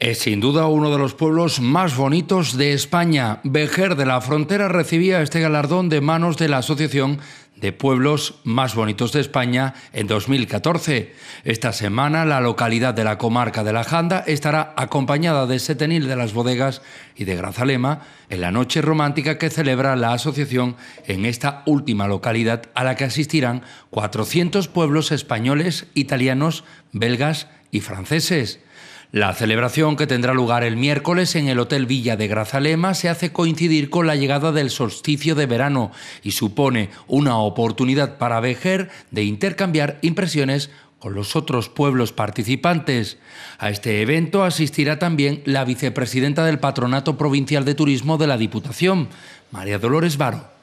Es sin duda uno de los pueblos más bonitos de España. Vejer de la Frontera recibía este galardón de manos de la Asociación de Pueblos Más Bonitos de España en 2014. Esta semana la localidad de la comarca de la Janda estará acompañada de Setenil de las Bodegas y de Grazalema en la noche romántica que celebra la asociación en esta última localidad a la que asistirán 400 pueblos españoles, italianos, belgas y franceses. La celebración que tendrá lugar el miércoles en el Hotel Villa de Grazalema se hace coincidir con la llegada del solsticio de verano y supone una oportunidad para Vejer de intercambiar impresiones con los otros pueblos participantes. A este evento asistirá también la vicepresidenta del Patronato Provincial de Turismo de la Diputación, María Dolores Baro.